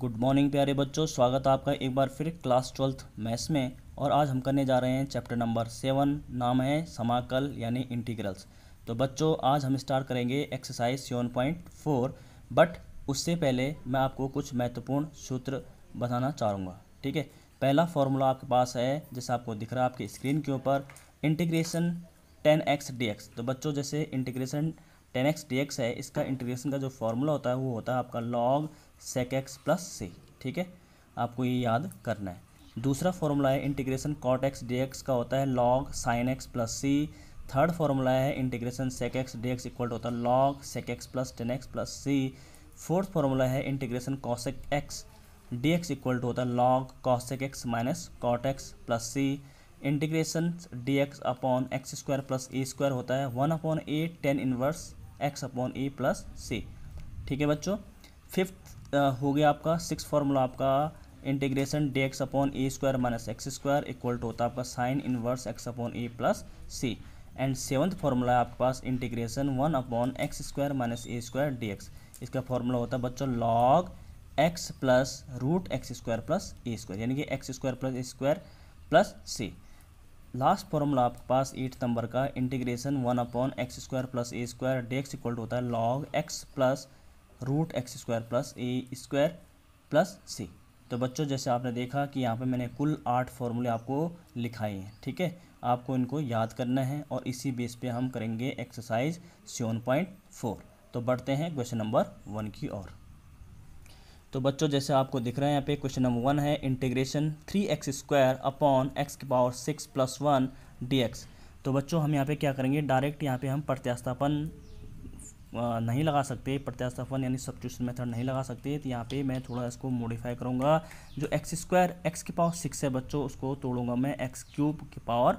good morning प्यारे बच्चों स्वागत है आपका एक बार फिर क्लास ट्वेल्थ मैथ्स में और आज हम करने जा रहे हैं चैप्टर नंबर सेवन नाम है समाकल यानी इंटीग्रल्स तो बच्चों आज हम स्टार्ट करेंगे exercise seven point four but उससे पहले मैं आपको कुछ महत्वपूर्ण सूत्र बताना चाहूँगा ठीक है पहला फॉर्मूला आपके पास है जैसे आपको दिख रहा है आपकी स्क्रीन के ऊपर integration tan x d x तो बच्चों जैसे integration tan x d x है इसका इंटीग्रेशन का जो फॉर्मूला होता है वो होता है आपका log sec x plus C ठीक है आपको ये याद करना है दूसरा फॉर्मूला है integration cot x d x का होता है log sine x plus C third formula है integration sec x d x equal to होता है log sec x plus tan x plus C fourth formula है integration cosec x d x equal to होता है log cosec x minus cot x plus C integration d x upon x square plus ए square होता है one upon A tan inverse x upon A plus C ठीक है बच्चों fifth हो गया आपका सिक्स फार्मूला आपका integration d x upon A square minus x square equal to होता है आपका sine inverse x upon A plus C and seventh formula है आपके पास integration one upon x square minus ए स्क्वायर डी एक्स इसका formula होता है बच्चों log x plus root x square plus ए स्क्वायर यानी कि एक्स स्क्वायर प्लस ए square plus C last formula आपके पास एट नंबर का integration one upon x square plus ए square d x equal होता है log x plus root x square plus ए square plus C तो बच्चों जैसे आपने देखा कि यहाँ पे मैंने कुल आठ फॉर्मूले आपको लिखाए हैं ठीक है आपको इनको याद करना है और इसी बेस पे हम करेंगे एक्सरसाइज सेवन पॉइंट फोर तो बढ़ते हैं क्वेश्चन नंबर वन की ओर तो बच्चों जैसे आपको दिख रहा है यहाँ पे क्वेश्चन नंबर वन है integration three x square upon x की power six plus one d x तो बच्चों हम यहाँ पे क्या करेंगे डायरेक्ट यहाँ पे हम प्रत्यास्थापन नहीं लगा सकते प्रत्यास्थापन यानी सब्चूशन मेथड नहीं लगा सकते तो यहाँ पे मैं थोड़ा इसको मॉडिफाई करूँगा जो एक्स स्क्वायर एक्स की पावर सिक्स है बच्चों उसको तोड़ूंगा मैं एक्स क्यूब की पावर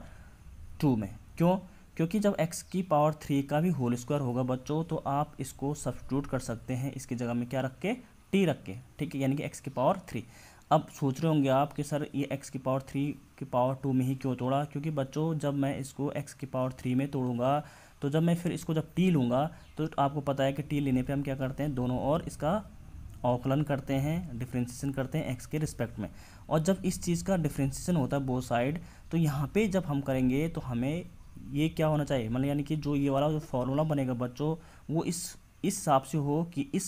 टू में क्यों क्योंकि जब x की पावर थ्री का भी होल स्क्वायर होगा बच्चों तो आप इसको सब्सिट्यूट कर सकते हैं इसकी जगह में क्या रख के टी रख के ठीक है यानी कि x की पावर थ्री अब सोच रहे होंगे आप कि सर ये x की पावर थ्री की पावर टू में ही क्यों तोड़ा क्योंकि बच्चों जब मैं इसको x की पावर थ्री में तोड़ूंगा तो जब मैं फिर इसको जब टी लूँगा तो आपको पता है कि टी लेने पे हम क्या करते हैं दोनों और इसका अवकलन करते हैं डिफ्रेंसीसन करते हैं एक्स के रिस्पेक्ट में और जब इस चीज़ का डिफ्रेंसीसन होता है बो साइड तो यहाँ पर जब हम करेंगे तो हमें ये क्या होना चाहिए मतलब यानी कि जो ये वाला जो फॉर्मूला बनेगा बच्चों वो इस इस हिसाब से हो कि इस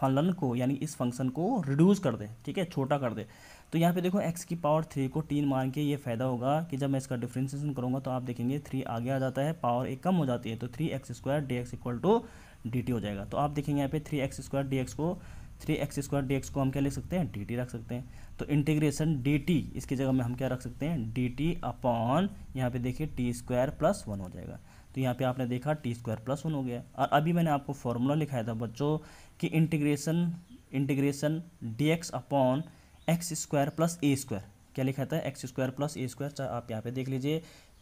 फलन को यानी इस फंक्शन को रिड्यूस कर दे ठीक है छोटा कर दे तो यहाँ पे देखो x की पावर थ्री को तीन मान के ये फ़ायदा होगा कि जब मैं इसका डिफ्रेंसिएशन करूँगा तो आप देखेंगे थ्री आगे आ जाता है पावर एक कम हो जाती है तो three x square d x equal to d t हो जाएगा तो आप देखेंगे यहाँ पे three x square d x को three x square d x को हम क्या लिख सकते हैं डी टी रख सकते हैं तो इंटीग्रेशन डी टी इसकी जगह में हम क्या रख सकते हैं डी टी अपॉन यहाँ पे देखिए टी स्क्वायर प्लस वन हो जाएगा तो यहाँ पे आपने देखा टी स्क्वायर प्लस वन हो गया और अभी मैंने आपको फॉर्मूला लिखाया था बच्चों कि integration integration d x upon x square plus ए स्क्वायर क्या लिखा था एक्स स्क्वायर प्लस ए स्क्वायर चाहे आप यहाँ पे देख लीजिए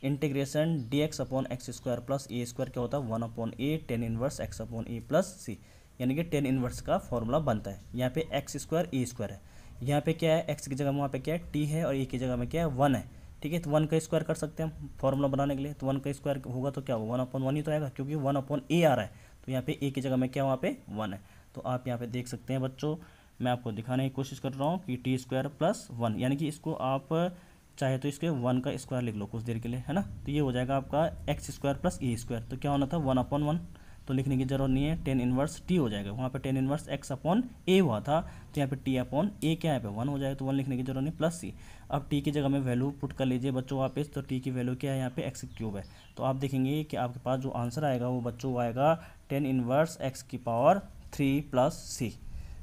integration d x upon x square plus ए स्क्वायर क्या होता है one upon A tan inverse x upon A plus C यानी कि टेन इनवर्स का फॉर्मूला बनता है यहाँ पे एक्स स्क्वायर ए स्क्वायर है यहाँ पे क्या है एक्स की जगह में वहाँ पे क्या है टी है और ए की जगह में क्या है वन है ठीक है तो वन का स्क्वायर कर सकते हैं हम फॉर्मूला बनाने के लिए तो वन का स्क्वायर होगा तो क्या होगा वन अपॉन वन ही तो आएगा क्योंकि वन अपॉन ए आ रहा है तो यहाँ पे ए की जगह में क्या वहाँ पे वन है तो आप यहाँ पे देख सकते हैं बच्चों मैं आपको दिखाने की कोशिश कर रहा हूँ कि टी स्क्वायर प्लस वन यानी कि इसको आप चाहे तो इसके वन का स्क्वायर लिख लो कुछ देर के लिए है ना तो ये हो जाएगा आपका एक्स स्क्वायर प्लस ए स्क्वायर तो क्या होना था वन अपॉन वन तो लिखने की जरूरत नहीं है टेन इनवर्स टी हो जाएगा वहाँ पे tan inverse x upon A हुआ था तो यहाँ पे टी अपॉन ए क्या है पे वन हो जाएगा तो वन लिखने की जरूरत नहीं प्लस सी अब टी की जगह में वैल्यू पुट कर लीजिए बच्चों वापस तो टी की वैल्यू क्या है यहाँ पे एक्स क्यूब है तो आप देखेंगे कि आपके पास जो आंसर आएगा वो बच्चों आएगा टेन इनवर्स एक्स की पावर थ्री प्लस सी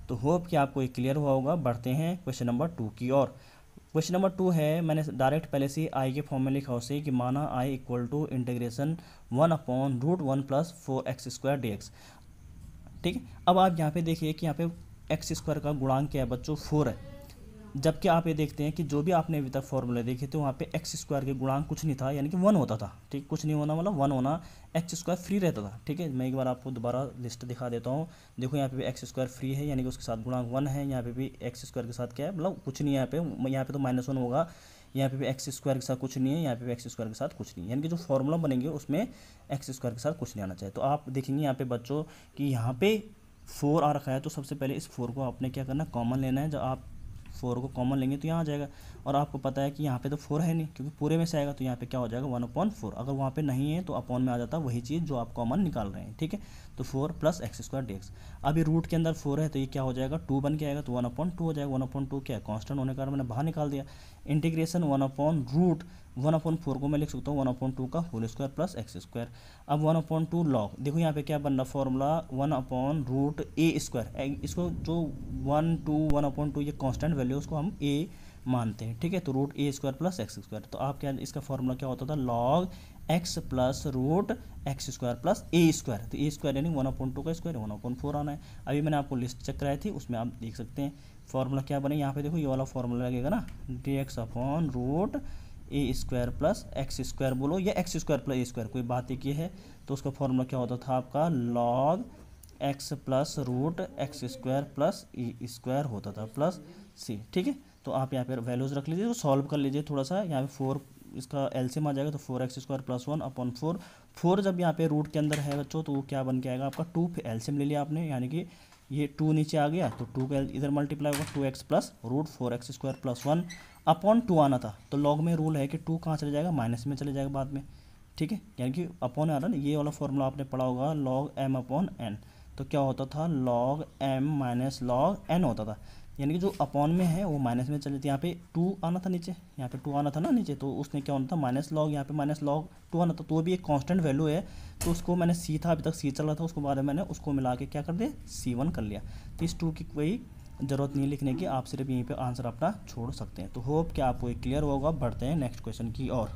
तो होप कि आपको ये क्लियर हुआ होगा बढ़ते हैं क्वेश्चन नंबर टू की ओर क्वेश्चन नंबर टू है मैंने डायरेक्ट पहले से आई के फॉर्म में लिखा उसे कि माना I equal to integration one upon root one plus four x square d x ठीक है अब आप यहाँ पे देखिए कि यहाँ पे एक्स स्क्वायर का गुणांक क्या है बच्चों फोर है जबकि आप ये देखते हैं कि जो भी आपने अभी तक फॉर्मूले देखे थे वहाँ पे एक्स स्क्वायर के गुणांक कुछ नहीं था यानी कि वन होता था ठीक कुछ नहीं होना मतलब वन होना एक्स स्क्वायर फ्री रहता था ठीक है मैं एक बार आपको दोबारा लिस्ट दिखा देता हूँ देखो यहाँ पे भी एक्स स्क्वायर फ्री है यानी कि उसके साथ गुणांक वन है यहाँ पे भी एक्स स्क्वायर के साथ क्या है मतलब कुछ नहीं है यहाँ पे यहाँ पे तो माइनस वन होगा यहाँ पे भी एक्स स्क्वायर के साथ कुछ नहीं है यहाँ पे भी एक्स स्क्वायर के साथ कुछ नहीं है यानी कि जो फॉर्मूला बनेंगे उसमें एक्स स्क्वायर के साथ कुछ नहीं आना चाहिए तो आप देखेंगे यहाँ पे बच्चों कि यहाँ पे फोर आ रखा है तो सबसे पहले इस फोर को आपने क्या करना कॉमन लेना है जब आप फोर को कॉमन लेंगे तो यहाँ आ जाएगा और आपको पता है कि यहाँ पे तो फोर है नहीं क्योंकि पूरे में से आएगा तो यहाँ पे क्या हो जाएगा वन अपॉन फोर अगर वहाँ पे नहीं है तो अपॉन में आ जाता वही चीज़ जो आप कॉमन निकाल रहे हैं ठीक है तो four plus x square d x अभी रूट के अंदर फोर है तो ये क्या हो जाएगा टू बन के आएगा तो वन अपॉइंट टू हो जाएगा वन अपॉइंट टू क्या है कॉन्स्टेंट होने के कारण मैंने बाहर निकाल दिया integration one upon root one upon four को मैं लिख सकता हूँ वन अपॉन टू का whole square plus x square अब वन अपॉन टू लॉग देखो यहाँ पे क्या बन रहा फॉर्मूला वन अपॉन रूट ए स्क्वायर इसको जो one two one upon two ये कॉन्स्टेंट वैल्यू उसको हम ए मानते हैं ठीक है तो रूट ए स्क्वायर प्लस एक्स स्क्वायर तो आप क्या इसका फॉर्मूला क्या होता था log x plus root x square plus ए स्क्वायर तो ए स्क्वायर यानी वन अपॉइंट टू का स्क्वायर वन अपॉइंट फोर आना है अभी मैंने आपको लिस्ट चेक कराई थी उसमें आप देख सकते हैं फॉर्मूला क्या बने यहाँ पे देखो ये वाला फॉर्मूला लगेगा ना डी एक्स अपॉन रूट ए स्क्वायर प्लस एक्स स्क्वायर बोलो या एक्स स्क्वायर प्लस ए स्क्वायर कोई बात एक ये है तो उसका फॉर्मूला क्या होता था आपका log x plus root x square plus E square होता था प्लस सी ठीक है तो आप यहाँ पर वैल्यूज़ रख लीजिए तो सॉल्व कर लीजिए थोड़ा सा यहाँ पे फोर इसका एलसीएम आ जाएगा तो four x square plus one upon four four जब यहाँ पे रूट के अंदर है बच्चों तो वो क्या बन के आएगा आपका टू फिर एलसीएम ले लिया आपने यानी कि ये टू नीचे आ गया तो टू का इधर मल्टीप्लाई होगा two x plus root four x square plus one upon two आना था तो लॉग में रूल है कि टू कहाँ चले जाएगा माइनस में चले जाएगा बाद में ठीक है यानी कि अपॉन आ रहा ना ये वाला फॉर्मूला आपने पढ़ा होगा लॉग एम अपॉन एन तो क्या होता था log M minus log N होता था यानी कि जो अपॉन में है वो माइनस में चले है तो यहाँ पे टू आना था नीचे यहाँ पे टू आना था ना नीचे तो उसने क्या होना था माइनस लॉग यहाँ पे माइनस लॉग टू आना था तो भी एक कांस्टेंट वैल्यू है तो उसको मैंने सी था अभी तक सी चल रहा था उसको बाद में मैंने उसको मिला के क्या कर दिया सी वन कर लिया तो इस टू की कोई ज़रूरत नहीं लिखने की आप सिर्फ यहीं पर आंसर अपना छोड़ सकते हैं तो होप कि आपको क्लियर होगा बढ़ते हैं नेक्स्ट क्वेश्चन की और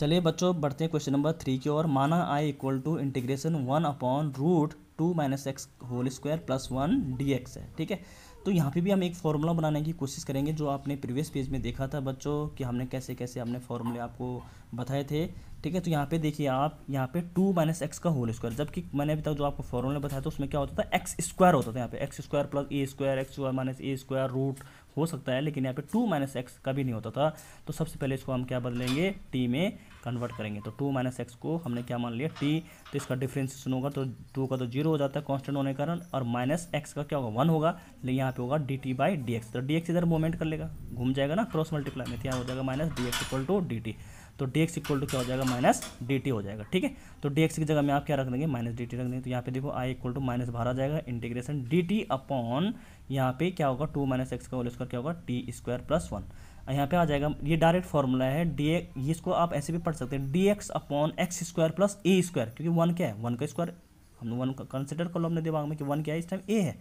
चलिए बच्चों बढ़ते हैं क्वेश्चन नंबर थ्री की ओर माना I equal to integration one upon root two minus x whole square plus one d x है ठीक है तो यहाँ पे भी हम एक फार्मूला बनाने की कोशिश करेंगे जो आपने प्रीवियस पेज में देखा था बच्चों कि हमने कैसे कैसे हमने फार्मूले आपको बताए थे ठीक है तो यहाँ पे देखिए आप यहाँ पे टू माइनस एक्स का होल स्क्वायर जबकि मैंने अभी तक जो आपको फॉर्मूला बताया था उसमें क्या होता था एक्स स्क्वायर होता था यहाँ पे एक्स स्क्वायर प्लस ए स्क्वायर एक्स स्क्वायर माइनस ए स्क्वायर रूट हो सकता है लेकिन यहाँ पे टू माइनस एक्स का भी नहीं होता था तो सबसे पहले इसको हम क्या बदलेंगे टी में कन्वर्ट करेंगे तो टू माइनस एक्स को हमने क्या मान लिया टी तो इसका डिफ्रेंसिएशन होगा तो टू का तो जीरो हो जाता है कॉन्स्टेंट होने के कारण और माइनस एक्स का क्या होगा वन होगा लेकिन यहाँ पे होगा d t by d x तो डी एक्स इधर मूवमेंट कर लेगा घूम जाएगा ना क्रॉस मल्टीप्लाई में तो यहाँ हो जाएगा minus d x equal to d t तो डी एक्स इक्वल टू क्या हो जाएगा माइनस डी टी हो जाएगा ठीक है तो डी एक्स की जगह में आप क्या रख देंगे माइनस डी टी रख देंगे तो यहाँ पे देखो आई इक्वल टू माइनस बाहर आ जाएगा इंटीग्रेशन डी टी अपॉन यहाँ पे क्या होगा टू माइनस एक्स का होल स्क्वायर क्या होगा टी स्क्वायर प्लस वन यहाँ पे आ जाएगा ये डायरेक्ट फॉर्मूला है डी एक्स इसको आप ऐसे भी पढ़ सकते हैं d x upon x square plus ए स्क्वायर क्योंकि वन क्या है वन का स्क्वायर हम वन कंसिडर कर लो अपने दिमाग में कि वन क्या है इस टाइम ए है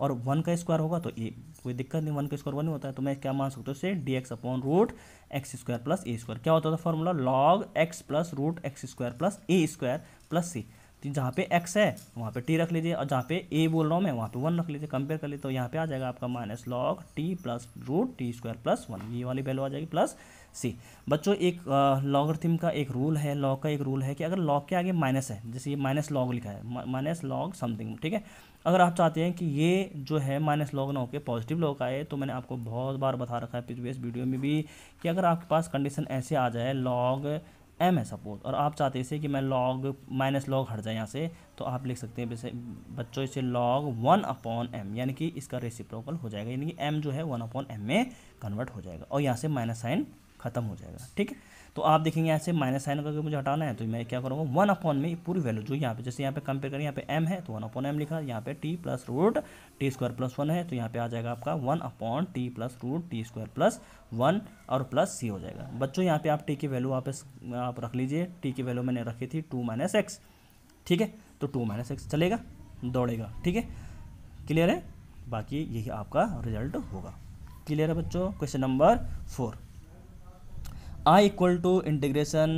और वन का स्क्वायर होगा तो ए कोई दिक्कत नहीं वन का स्क्वायर वन ही होता है तो मैं क्या मान सकता हूँ इसे d x upon root x square plus ए स्क्वायर क्या होता था formula log x plus root x square plus ए स्क्वायर प्लस सी जहाँ पे x है वहाँ पे t रख लीजिए और जहाँ पे a बोल रहा हूँ मैं वहाँ पे वन रख लीजिए कंपेयर कर लीजिए तो यहाँ पे आ जाएगा आपका minus log t plus root t square plus one ये वाली वैल्यू आ जाएगी प्लस सी बच्चों एक थीम का एक रूल है लॉग का एक रूल है कि अगर लॉग के आगे माइनस है जैसे ये माइनस लॉग लिखा है माइनस लॉग समथिंग ठीक है अगर आप चाहते हैं कि ये जो है माइनस लॉग ना होकर पॉजिटिव लॉग आए तो मैंने आपको बहुत बार बता रखा है प्रीवियस वीडियो में भी कि अगर आपके पास कंडीशन ऐसे आ जाए लॉग एम है सपोज और आप चाहते इसे कि मैं लॉग माइनस लॉग हट जाए यहाँ से तो आप लिख सकते हैं जैसे बच्चों इसे लॉग वन अपॉन एम यानी कि इसका रेसिप्रोकल हो जाएगा यानी कि एम जो है वन अपॉन एम में कन्वर्ट हो जाएगा और यहाँ से माइनस साइन खत्म हो जाएगा ठीक है तो आप देखेंगे ऐसे माइनस साइन करके मुझे हटाना है तो मैं क्या करूँगा वन अपॉन में पूरी वैल्यू जो यहाँ पे जैसे यहाँ पे कंपेयर करें यहाँ पे एम है तो वन अपॉन एम लिखा यहाँ पे t plus root t square plus one है तो यहाँ पे आ जाएगा आपका one upon t plus root t square plus one और प्लस सी हो जाएगा बच्चों यहाँ पे आप टी की वैल्यू आप आप रख लीजिए टी की वैल्यू मैंने रखी थी टू माइनस एक्स ठीक है तो टू माइनस एक्स चलेगा दौड़ेगा ठीक है क्लियर है बाकी यही आपका रिजल्ट होगा क्लियर है बच्चों question number four I equal to integration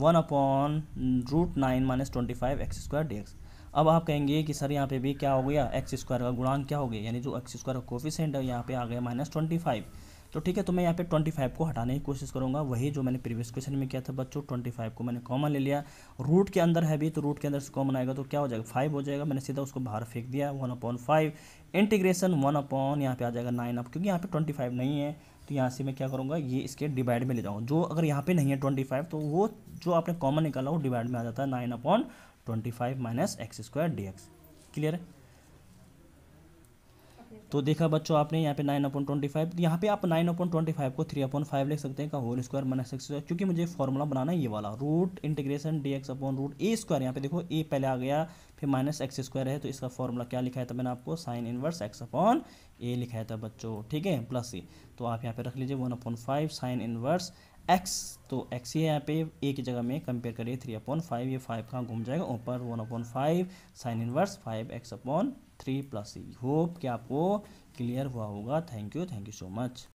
one upon root nine minus twenty five x square d x अब आप कहेंगे कि सर यहाँ पे भी क्या हो गया एक्स स्क्वायर का गुणांक क्या हो गया यानी जो एक्स स्क्वायर का कोफिशेंट है यहाँ पे आ गया माइनस ट्वेंटी फाइव तो ठीक है तो मैं यहाँ पे ट्वेंटी फाइव को हटाने की कोशिश करूँगा वही जो मैंने प्रीवियस क्वेश्चन में किया था बच्चों ट्वेंटी फाइव को मैंने कॉमन ले लिया रूट के अंदर है भी तो रूट के अंदर से कॉमन आएगा तो क्या हो जाएगा फाइव हो जाएगा मैंने सीधा उसको बाहर फेंक दिया one upon five integration one upon यहाँ पे आ जाएगा नाइन अप क्योंकि यहाँ पे ट्वेंटी फाइव नहीं है तो यहाँ से मैं क्या करूँगा ये इसके डिवाइड में ले जाऊँ जो अगर यहाँ पे नहीं है ट्वेंटी फाइव तो वो जो आपने कॉमन निकाला वो डिवाइड में आ जाता है nine upon twenty five minus x square d x clear है तो देखा बच्चों आपने यहाँ पे नाइन अपॉइंट ट्वेंटी फाइव तो यहाँ पे आप नाइन अपॉइंट ट्वेंटी फाइव को थ्री अपॉइंट फाइव लिख सकते हैं का whole square minus x square क्योंकि मुझे फॉर्मूला बनाना है ये वाला root integration d x upon root ए स्क्वायर यहाँ पे देखो ए पहले आ गया फिर माइनस एक्स स्क्वायर है तो इसका फॉर्मूला क्या लिखा है था मैंने आपको sine inverse x upon a लिखा था बच्चों ठीक है प्लस ए तो आप यहाँ पे रख लीजिए one upon five sine inverse x तो एक्स ये यहाँ पे ए की जगह में कंपेयर करिए थ्री अपॉन फाइव ये फाइव कहाँ घूम जाएगा ऊपर one upon five sine inverse five x upon three plus c hope कि आपको क्लियर हुआ होगा thank you thank you so much